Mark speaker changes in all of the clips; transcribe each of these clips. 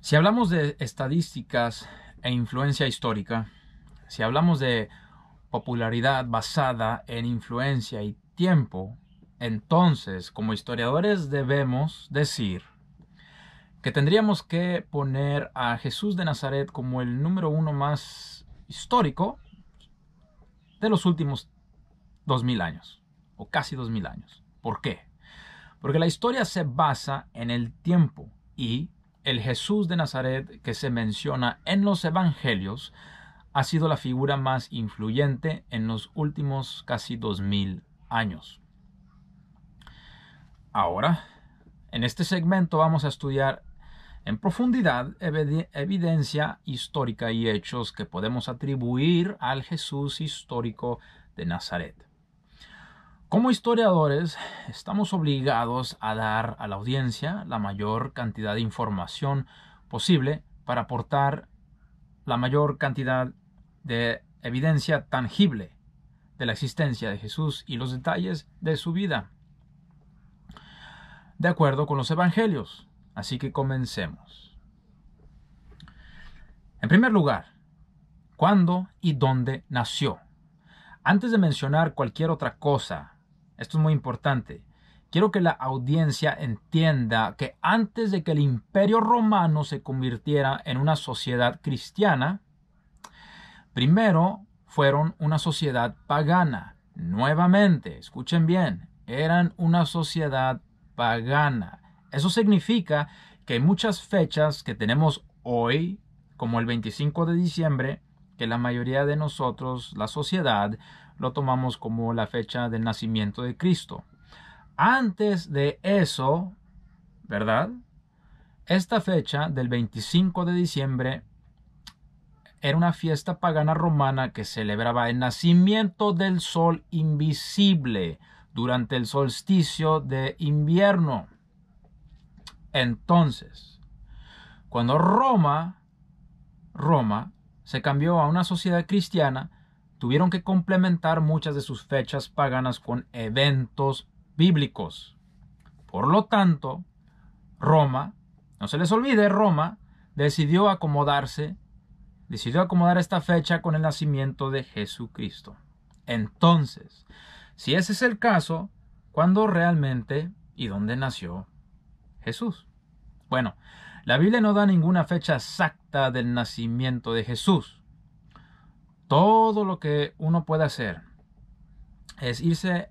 Speaker 1: Si hablamos de estadísticas e influencia histórica, si hablamos de popularidad basada en influencia y tiempo, entonces como historiadores debemos decir que tendríamos que poner a Jesús de Nazaret como el número uno más histórico de los últimos 2000 años, o casi 2000 años. ¿Por qué? Porque la historia se basa en el tiempo y el Jesús de Nazaret que se menciona en los evangelios ha sido la figura más influyente en los últimos casi 2000 años. Ahora, en este segmento vamos a estudiar en profundidad evidencia histórica y hechos que podemos atribuir al Jesús histórico de Nazaret. Como historiadores, estamos obligados a dar a la audiencia la mayor cantidad de información posible para aportar la mayor cantidad de evidencia tangible de la existencia de Jesús y los detalles de su vida. De acuerdo con los evangelios, Así que comencemos. En primer lugar, ¿cuándo y dónde nació? Antes de mencionar cualquier otra cosa, esto es muy importante, quiero que la audiencia entienda que antes de que el imperio romano se convirtiera en una sociedad cristiana, primero fueron una sociedad pagana. Nuevamente, escuchen bien, eran una sociedad pagana. Eso significa que hay muchas fechas que tenemos hoy, como el 25 de diciembre, que la mayoría de nosotros, la sociedad, lo tomamos como la fecha del nacimiento de Cristo. Antes de eso, ¿verdad? Esta fecha del 25 de diciembre era una fiesta pagana romana que celebraba el nacimiento del sol invisible durante el solsticio de invierno. Entonces, cuando Roma, Roma, se cambió a una sociedad cristiana, tuvieron que complementar muchas de sus fechas paganas con eventos bíblicos. Por lo tanto, Roma, no se les olvide, Roma decidió acomodarse, decidió acomodar esta fecha con el nacimiento de Jesucristo. Entonces, si ese es el caso, ¿cuándo realmente y dónde nació Jesús. Bueno, la Biblia no da ninguna fecha exacta del nacimiento de Jesús. Todo lo que uno puede hacer es irse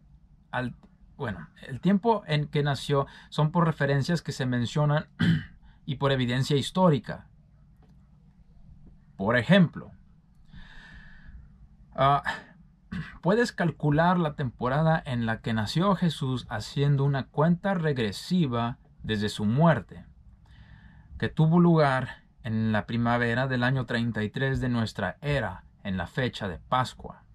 Speaker 1: al... Bueno, el tiempo en que nació son por referencias que se mencionan y por evidencia histórica. Por ejemplo, ah, puedes calcular la temporada en la que nació Jesús haciendo una cuenta regresiva desde su muerte, que tuvo lugar en la primavera del año 33 de nuestra era, en la fecha de Pascua,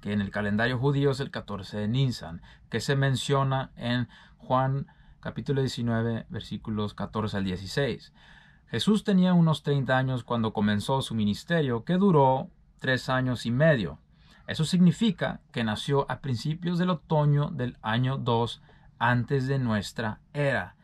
Speaker 1: que en el calendario judío es el 14 de Nisan, que se menciona en Juan capítulo 19 versículos 14 al 16. Jesús tenía unos 30 años cuando comenzó su ministerio, que duró tres años y medio. Eso significa que nació a principios del otoño del año 2 antes de nuestra era.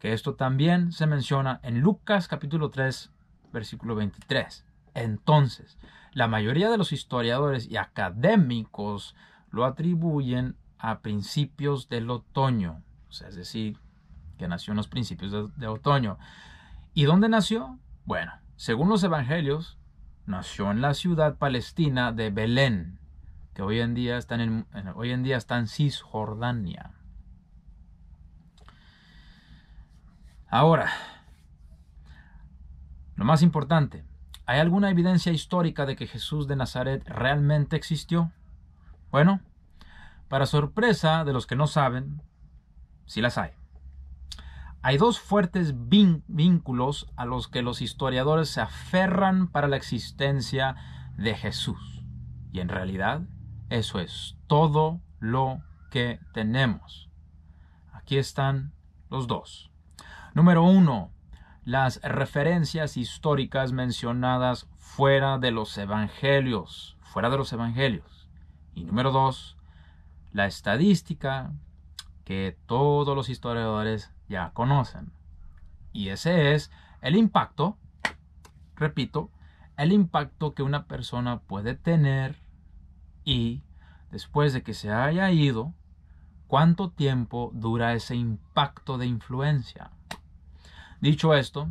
Speaker 1: Que esto también se menciona en Lucas capítulo 3, versículo 23. Entonces, la mayoría de los historiadores y académicos lo atribuyen a principios del otoño, sea, es decir, que nació en los principios de, otoño. ¿Y dónde nació? Bueno, según los evangelios, nació en la ciudad palestina de Belén, que hoy en día hoy en día está en Cisjordania. Ahora, lo más importante, ¿hay alguna evidencia histórica de que Jesús de Nazaret realmente existió? Bueno, para sorpresa de los que no saben, sí las hay. Hay dos fuertes vínculos a los que los historiadores se aferran para la existencia de Jesús. Y en realidad, eso es todo lo que tenemos. Aquí están los dos. Número uno, las referencias históricas mencionadas fuera de los evangelios, fuera de los evangelios. Y número dos, la estadística que todos los historiadores ya conocen. Y ese es el impacto, repito, el impacto que una persona puede tener y después de que se haya ido, cuánto tiempo dura ese impacto de influencia. Dicho esto,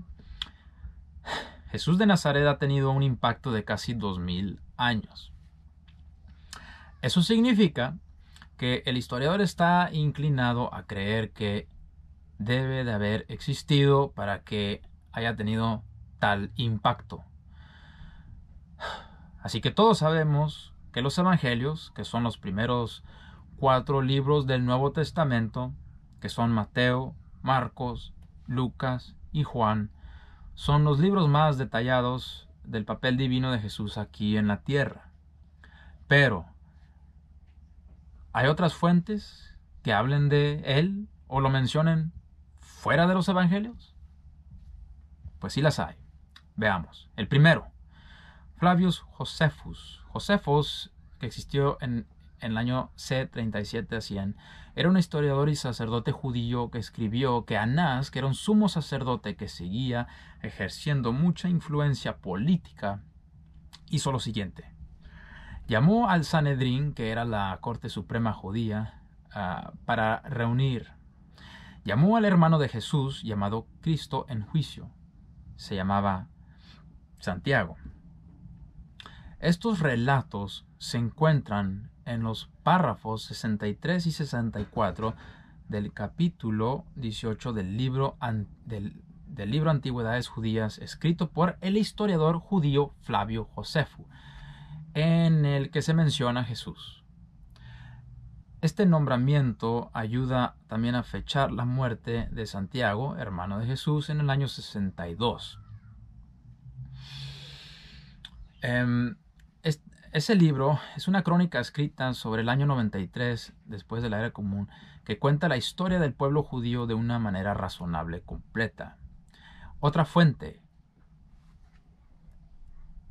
Speaker 1: Jesús de Nazaret ha tenido un impacto de casi 2.000 años. Eso significa que el historiador está inclinado a creer que debe de haber existido para que haya tenido tal impacto. Así que todos sabemos que los evangelios, que son los primeros cuatro libros del Nuevo Testamento, que son Mateo, Marcos, Lucas y Juan son los libros más detallados del papel divino de Jesús aquí en la tierra. Pero, ¿hay otras fuentes que hablen de él o lo mencionen fuera de los evangelios? Pues sí las hay. Veamos. El primero, Flavius Josephus. Josefos, que existió en en el año C37 a 100. Era un historiador y sacerdote judío que escribió que Anás, que era un sumo sacerdote que seguía ejerciendo mucha influencia política, hizo lo siguiente. Llamó al Sanedrín, que era la Corte Suprema Judía, ah, para reunir. Llamó al hermano de Jesús, llamado Cristo en juicio. Se llamaba Santiago. Estos relatos se encuentran en los párrafos 63 y 64 del capítulo 18 del libro, del, libro Antigüedades Judías, escrito por el historiador judío Flavio Josefo, en el que se menciona Jesús. Este nombramiento ayuda también a fechar la muerte de Santiago, hermano de Jesús, en el año 62. Em, este... Ese libro es una crónica escrita sobre el año 93 después de la era común que cuenta la historia del pueblo judío de una manera razonable, completa. Otra fuente,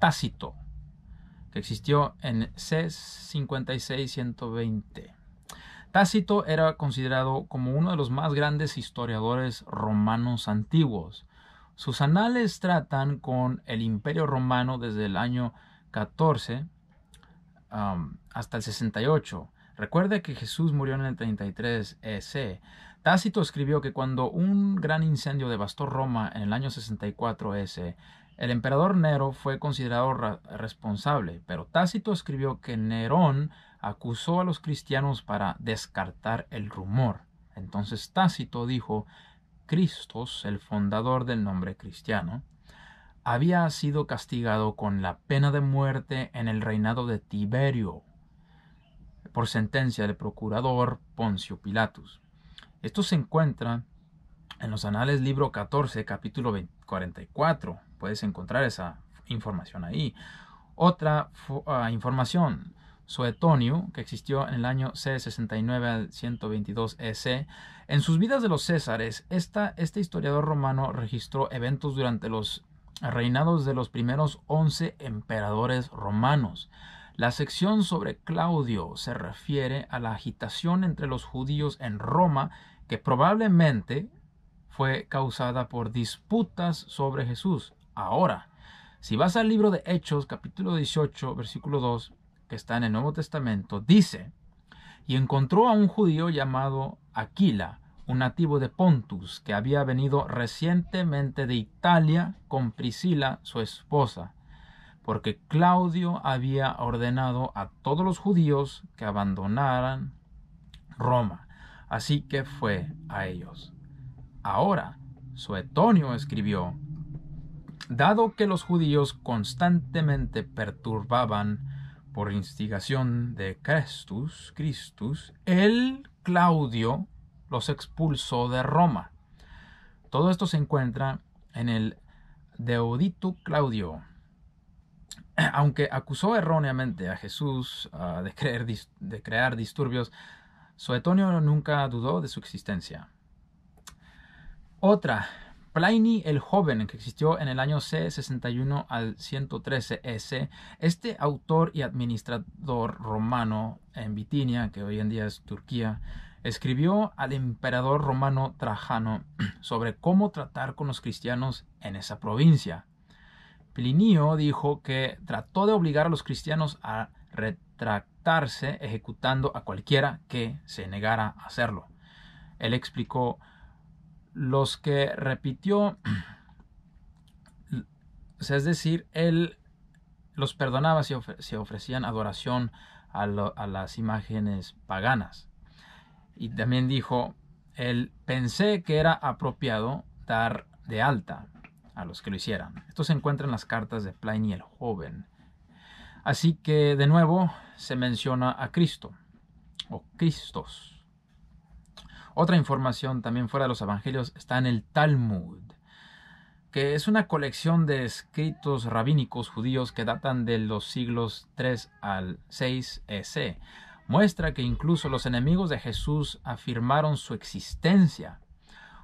Speaker 1: Tácito, que existió en C56-120. Tácito era considerado como uno de los más grandes historiadores romanos antiguos. Sus anales tratan con el imperio romano desde el año 14 Um, hasta el 68. Recuerde que Jesús murió en el 33 EC. Tácito escribió que cuando un gran incendio devastó Roma en el año 64 EC, el emperador Nero fue considerado responsable, pero Tácito escribió que Nerón acusó a los cristianos para descartar el rumor. Entonces Tácito dijo, Cristos, el fundador del nombre cristiano, había sido castigado con la pena de muerte en el reinado de Tiberio por sentencia del procurador Poncio Pilatus. Esto se encuentra en los anales libro 14, capítulo 44. Puedes encontrar esa información ahí. Otra ah, información, Suetonio, que existió en el año C69 al 122 EC. En sus vidas de los Césares, este historiador romano registró eventos durante los reinados de los primeros once emperadores romanos. La sección sobre Claudio se refiere a la agitación entre los judíos en Roma que probablemente fue causada por disputas sobre Jesús. Ahora, si vas al libro de Hechos, capítulo 18, versículo 2, que está en el Nuevo Testamento, dice, y encontró a un judío llamado Aquila, un nativo de Pontus que había venido recientemente de Italia con Priscila, su esposa, porque Claudio había ordenado a todos los judíos que abandonaran Roma, así que fue a ellos. Ahora, Suetonio escribió, Dado que los judíos constantemente perturbaban por instigación de Crestus, el el Claudio, los expulsó de Roma. Todo esto se encuentra en el Deodito Claudio. Aunque acusó erróneamente a Jesús ah, de, de crear disturbios, Suetonio nunca dudó de su existencia. Otra, Pliny el Joven, que existió en el año C61 al 113 S. Este autor y administrador romano en Bitinia, que hoy en día es Turquía, escribió al emperador romano Trajano sobre cómo tratar con los cristianos en esa provincia. Plinio dijo que trató de obligar a los cristianos a retractarse ejecutando a cualquiera que se negara a hacerlo. Él explicó los que repitió, es decir, él los perdonaba si, ofrecían adoración a, las imágenes paganas. Y también dijo, él pensé que era apropiado dar de alta a los que lo hicieran. Esto se encuentra en las cartas de y el joven. Así que de nuevo se menciona a Cristo o Cristos. Otra información también fuera de los evangelios está en el Talmud, que es una colección de escritos rabínicos judíos que datan de los siglos 3 al 6 EC muestra que incluso los enemigos de Jesús afirmaron su existencia.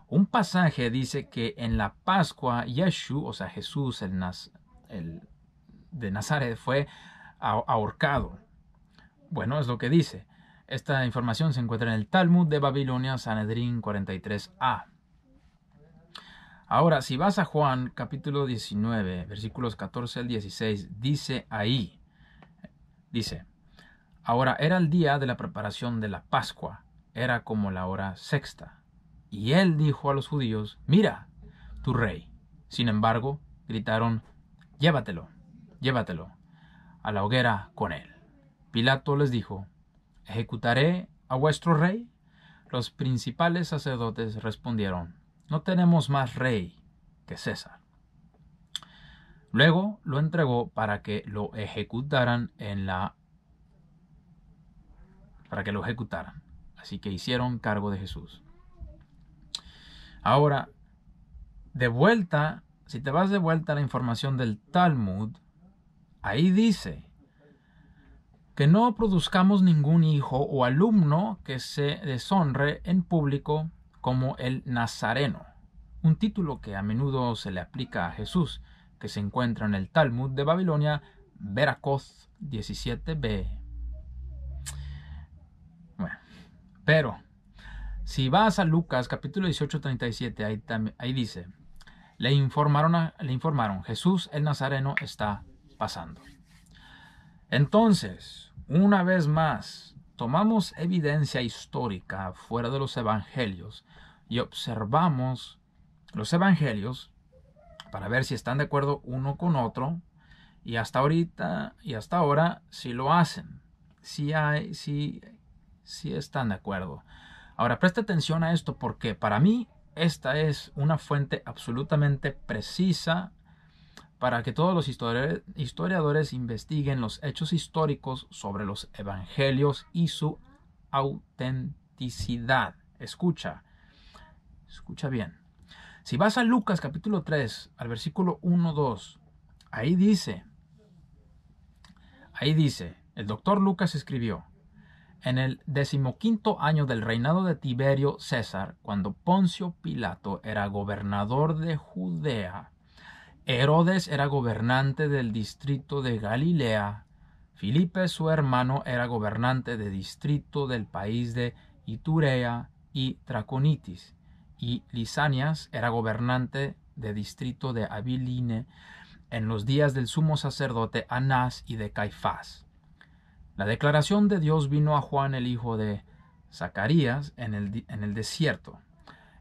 Speaker 1: Un pasaje dice que en la Pascua Yeshu, o sea Jesús el, de Nazaret, fue ahorcado. Bueno, es lo que dice. Esta información se encuentra en el Talmud de Babilonia, Sanedrín 43a. Ahora, si vas a Juan capítulo 19, versículos 14 al 16, dice ahí, dice, Ahora era el día de la preparación de la Pascua, era como la hora sexta. Y él dijo a los judíos, mira, tu rey. Sin embargo, gritaron, llévatelo, llévatelo, a la hoguera con él. Pilato les dijo, ¿ejecutaré a vuestro rey? Los principales sacerdotes respondieron, no tenemos más rey que César. Luego lo entregó para que lo ejecutaran en la para que lo ejecutaran. Así que hicieron cargo de Jesús. Ahora, de vuelta, si te vas de vuelta a la información del Talmud, ahí dice que no produzcamos ningún hijo o alumno que se deshonre en público como el Nazareno, un título que a menudo se le aplica a Jesús, que se encuentra en el Talmud de Babilonia, Veracoz 17b. Pero si vas a Lucas capítulo 18, 37, ahí, ahí dice, le informaron, le informaron, Jesús el Nazareno está pasando. Entonces, una vez más, tomamos evidencia histórica fuera de los evangelios y observamos los evangelios para ver si están de acuerdo uno con otro y hasta ahorita y hasta ahora si lo hacen, si hay, si si están de acuerdo. Ahora, presta atención a esto porque para mí esta es una fuente absolutamente precisa para que todos los historiadores investiguen los hechos históricos sobre los evangelios y su autenticidad. Escucha, escucha bien. Si vas a Lucas capítulo 3, al versículo 1-2, ahí dice, ahí dice, el doctor Lucas escribió, en el decimoquinto año del reinado de Tiberio César, cuando Poncio Pilato era gobernador de Judea, Herodes era gobernante del distrito de Galilea, Filipe su hermano era gobernante de distrito del país de Iturea y Traconitis, y Lisanias era gobernante de distrito de Aviline en los días del sumo sacerdote Anás y de Caifás. La declaración de Dios vino a Juan el hijo de Zacarías en el, en el desierto.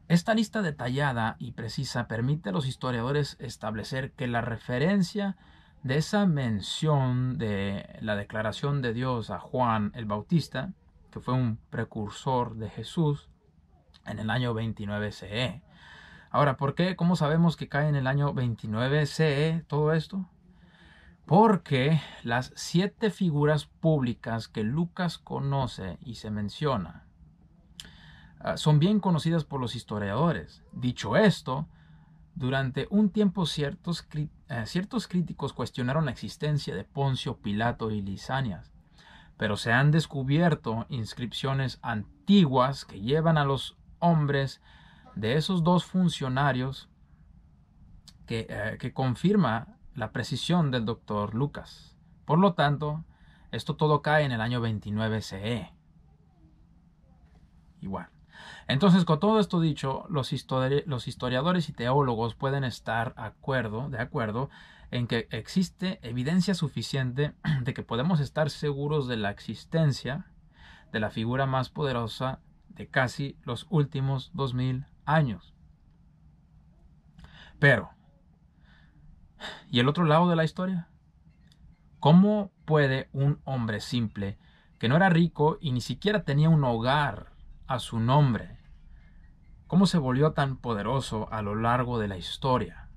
Speaker 1: Esta lista detallada y precisa permite a los historiadores establecer que la referencia de esa mención de la declaración de Dios a Juan el Bautista, que fue un precursor de Jesús, en el año 29 CE. Ahora, ¿por qué? ¿Cómo sabemos que cae en el año 29 CE todo esto? Porque las siete figuras públicas que Lucas conoce y se menciona ah, son bien conocidas por los historiadores. Dicho esto, durante un tiempo ciertos, eh, ciertos críticos cuestionaron la existencia de Poncio, Pilato y Lisanias, pero se han descubierto inscripciones antiguas que llevan a los hombres de esos dos funcionarios que, eh, que confirma la precisión del doctor Lucas. Por lo tanto, esto todo cae en el año 29 CE. Igual. Entonces, con todo esto dicho, los, historiadores y teólogos pueden estar de acuerdo en que existe evidencia suficiente de que podemos estar seguros de la existencia de la figura más poderosa de casi los últimos 2000 años. Pero, ¿Y el otro lado de la historia? ¿Cómo puede un hombre simple, que no era rico y ni siquiera tenía un hogar a su nombre, cómo se volvió tan poderoso a lo largo de la historia?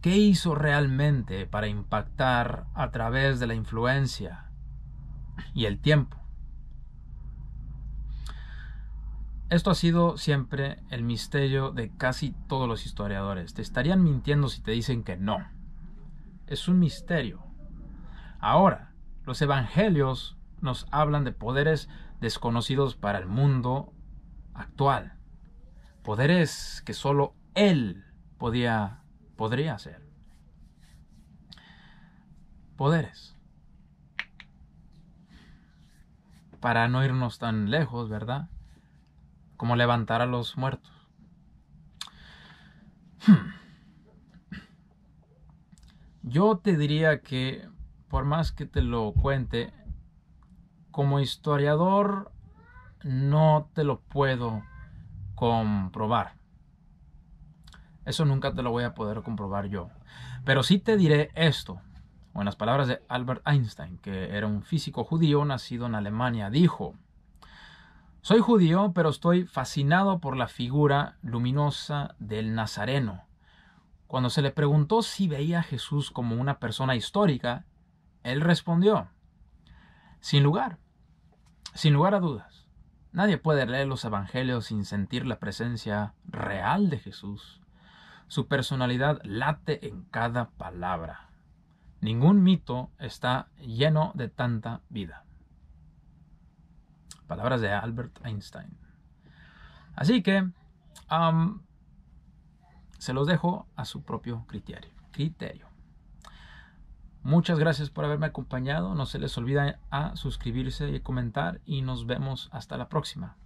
Speaker 1: ¿Qué hizo realmente para impactar a través de la influencia y el tiempo? Esto ha sido siempre el misterio de casi todos los historiadores. Te estarían mintiendo si te dicen que no. Es un misterio. Ahora, los evangelios nos hablan de poderes desconocidos para el mundo actual. Poderes que solo Él podía, podría hacer. Poderes. Para no irnos tan lejos, ¿verdad? como levantar a los muertos. Hmm. Yo te diría que, por más que te lo cuente, como historiador no te lo puedo comprobar. Eso nunca te lo voy a poder comprobar yo. Pero sí te diré esto. O en las palabras de Albert Einstein, que era un físico judío nacido en Alemania, dijo, soy judío, pero estoy fascinado por la figura luminosa del Nazareno. Cuando se le preguntó si veía a Jesús como una persona histórica, él respondió, sin lugar, sin lugar a dudas. Nadie puede leer los evangelios sin sentir la presencia real de Jesús. Su personalidad late en cada palabra. Ningún mito está lleno de tanta vida. Palabras de Albert Einstein. Así que se los dejo a su propio criterio. criterio. Muchas gracias por haberme acompañado. No se les olvide a suscribirse y comentar y nos vemos hasta la próxima.